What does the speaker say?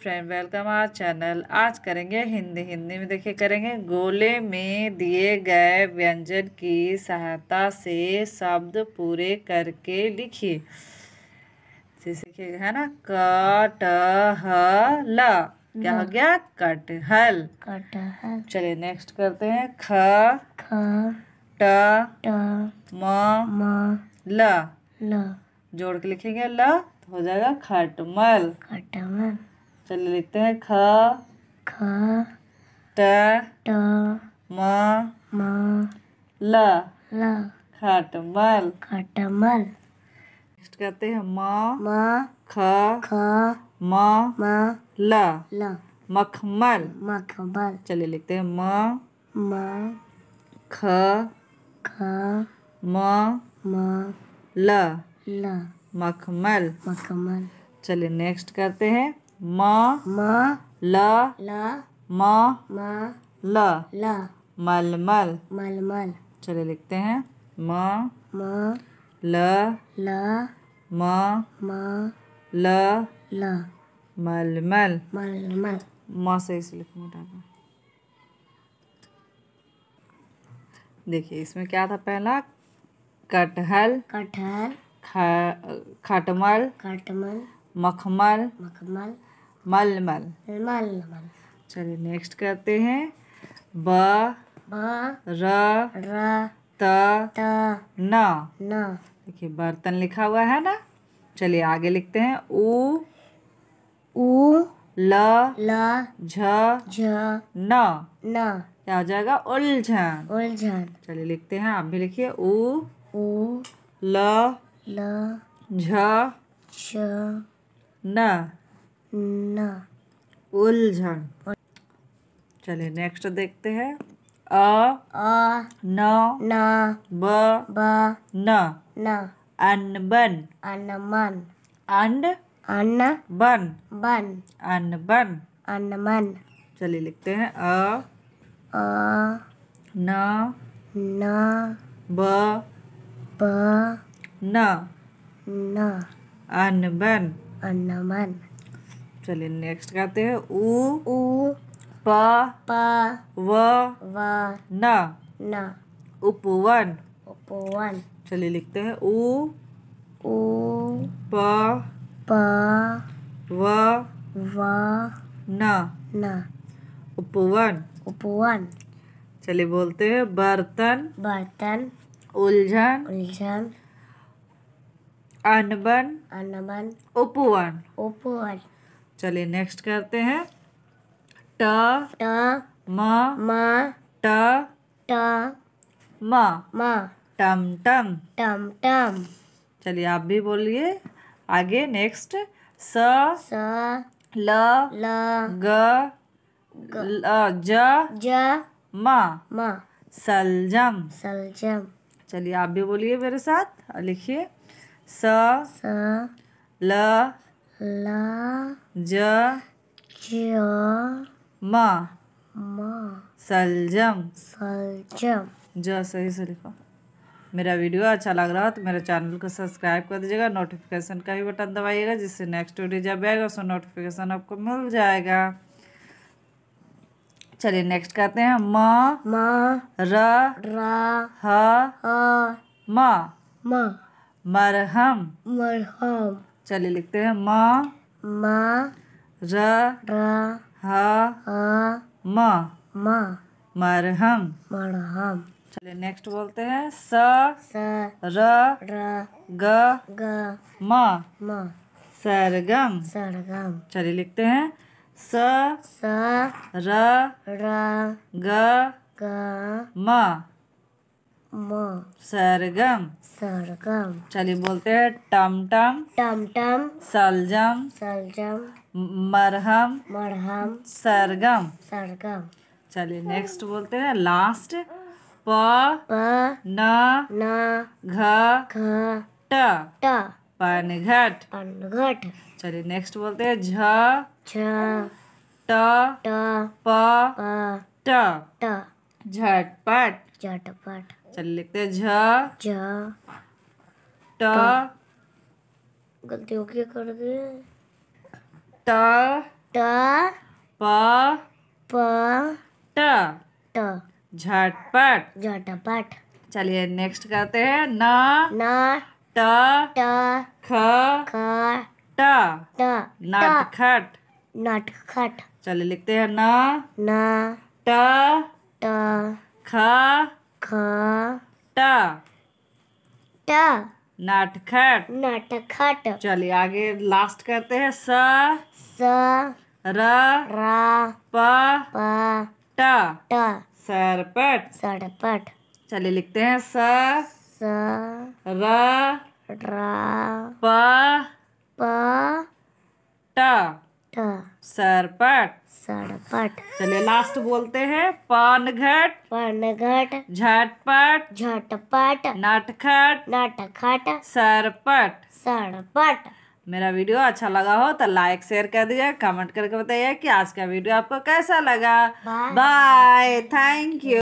friend welcome our channel आज करेंगे हिंदी हिंदी में देखिए करेंगे गोले में दिए गए व्यंजन की सहायता से शब्द पूरे करके लिखिए जैसे है ना कटहल क्या हो गया कटहल कटहल चलिए नेक्स्ट करते हैं ख ख ट म म ल ल जोड़ के लिखेंगे ल तो हो जाएगा खटमल खटमल चलिए तो लिखते हैं ख ख ट ट म म ल ल खटमल खटमल नेक्स्ट करते हैं म म ख ख म म ल ल मखमल मखमल चलिए लिखते हैं म म ख ख म म ल ल मखमल मखमल चलिए नेक्स्ट करते हैं म म ल ल म म ल ल मलमल मलमल चले लिखते हैं म म ल ल म म ल ल मलमल मलमल म से इसे लिखो मोटाना देखिए इसमें क्या था पहला कटहल कटहल खटमल खटमल मखमल मखमल मल मल मल मल चलिए नेक्स्ट करते हैं ब ब र र त त न न देखिए बर्तन लिखा हुआ है ना चलिए आगे लिखते हैं उ उ ल ल झ झ न न क्या हो जाएगा उलझन उलझन चलिए लिखते हैं आप भी लिखिए उ उ ल ल झ झ न ना उलझन चलिए नेक्स्ट देखते हैं अ अ न न ब ब न न अनबन अनमन अंड अन बन बन अनबन अनमन चलिए लिखते हैं अ अ न न ब ब न न अनबन अनमन चलिए नेक्स्ट कहते हैं उ उ प प व व न न उपवन उपवन चलिए लिखते हैं उ उ प प व व न न उपवन उपवन चलिए बोलते हैं बर्तन बर्तन उलझन उलझन अनबन अनबन उपवन उपवन चलिए नेक्स्ट करते हैं ट ट म म ट ट म म टम टम टम टम चलिए आप भी बोलिए आगे नेक्स्ट स स ल ल ग ल ज ज म म सलजम सलजम चलिए आप भी बोलिए मेरे साथ लिखिए स स ल ला ज म सलजम सलजम ज सही से लिखो मेरा वीडियो अच्छा लग रहा हो तो मेरे चैनल को सब्सक्राइब कर दीजिएगा नोटिफिकेशन का भी बटन दबाइएगा जिससे नेक्स्ट वीडियो जब आएगा उसमें नोटिफिकेशन आपको मिल जाएगा चलिए नेक्स्ट कहते हैं म म र र ह ह म म मरहम मरहम चलिए लिखते हैं म म र र ह ह म म मरहम मरहम चलिए नेक्स्ट बोलते हैं स स र र ग ग म म सरगम सरगम चलिए लिखते हैं स स र र ग ग म सरगम सरगम चलिए बोलते हैं टमटम टमटम सलजम सलजम मरहम मरहम सरगम सरगम चलिए नेक्स्ट बोलते हैं लास्ट प प न न घ घ ट ट पनघट पनघट चलिए नेक्स्ट बोलते हैं झ झ ट ट प प ट ट झटपट झटपट चल लिखते हैं झ झ ट गलती हो गया कर दे ट ट प प ट ट झटपट झटपट चलिए नेक्स्ट करते हैं न न ट ट ख ख ट ट नटखट नटखट चलिए लिखते हैं न न ट ट ख ख ट ट नटखट नटखट चलिए आगे लास्ट करते हैं स स र र प प ट ट सरपट सरपट चलिए लिखते हैं स स र र प प ट ट सरपट सरपट चलिए लास्ट बोलते हैं पानघट पानघट झटपट झटपट नटखट नटखट सरपट सरपट मेरा वीडियो अच्छा लगा हो तो लाइक शेयर कर दिया कमेंट करके बताइए कि आज का वीडियो आपको कैसा लगा बाय थैंक यू